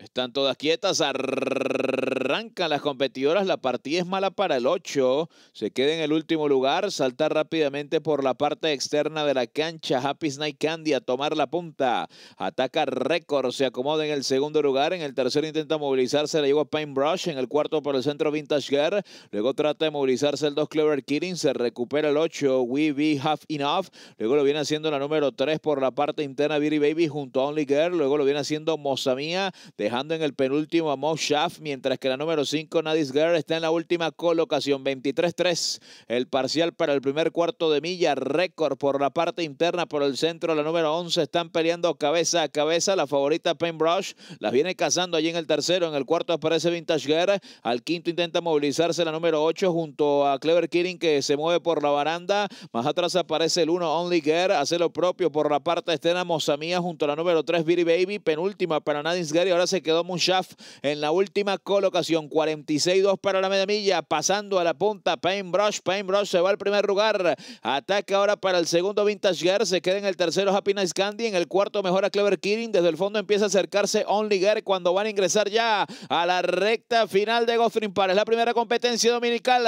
Están todas quietas. Arrancan las competidoras. La partida es mala para el 8. Se queda en el último lugar. Salta rápidamente por la parte externa de la cancha. Happy Night Candy a tomar la punta. Ataca récord. Se acomoda en el segundo lugar. En el tercero intenta movilizarse. La llegó Paintbrush. En el cuarto por el centro Vintage Girl. Luego trata de movilizarse el 2 Clever Kidding. Se recupera el 8. We Be Half Enough. Luego lo viene haciendo la número 3 por la parte interna. Beauty Baby junto a Only Girl. Luego lo viene haciendo Mosamia, De dejando en el penúltimo a Mo mientras que la número 5, Nadis Girl, está en la última colocación, 23-3. El parcial para el primer cuarto de milla, récord por la parte interna, por el centro, la número 11, están peleando cabeza a cabeza, la favorita Paintbrush, las viene cazando allí en el tercero, en el cuarto aparece Vintage Girl, al quinto intenta movilizarse la número 8 junto a Clever Kirin que se mueve por la baranda, más atrás aparece el 1, Only Girl, hace lo propio por la parte externa, Mosamia, junto a la número 3, Viri Baby, penúltima para Nadis Girl y ahora se quedó Mushaf en la última colocación. 46-2 para la media milla, pasando a la punta Payne Paintbrush se va al primer lugar. Ataca ahora para el segundo Vintage Gear. Se queda en el tercero Happy Nice Candy. En el cuarto mejora Clever Kidding. Desde el fondo empieza a acercarse Only Gear. cuando van a ingresar ya a la recta final de Goffrin Park. Es la primera competencia dominical.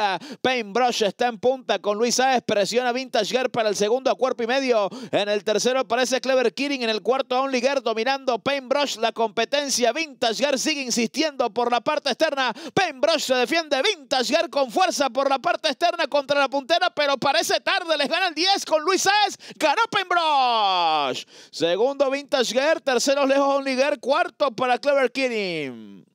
Paintbrush está en punta con Luis Saez. Presiona Vintage Gear para el segundo a cuerpo y medio. En el tercero aparece Clever Kidding. En el cuarto Only Gear dominando Paintbrush la competencia. Vintage Gear sigue insistiendo por la parte externa. Pembroke se defiende. Vintage Gear con fuerza por la parte externa contra la puntera, pero parece tarde. Les gana el 10 con Luis Sáez. Ganó Pembroche. Segundo Vintage Gear. Tercero Lejos Only Cuarto para Clever Kinney.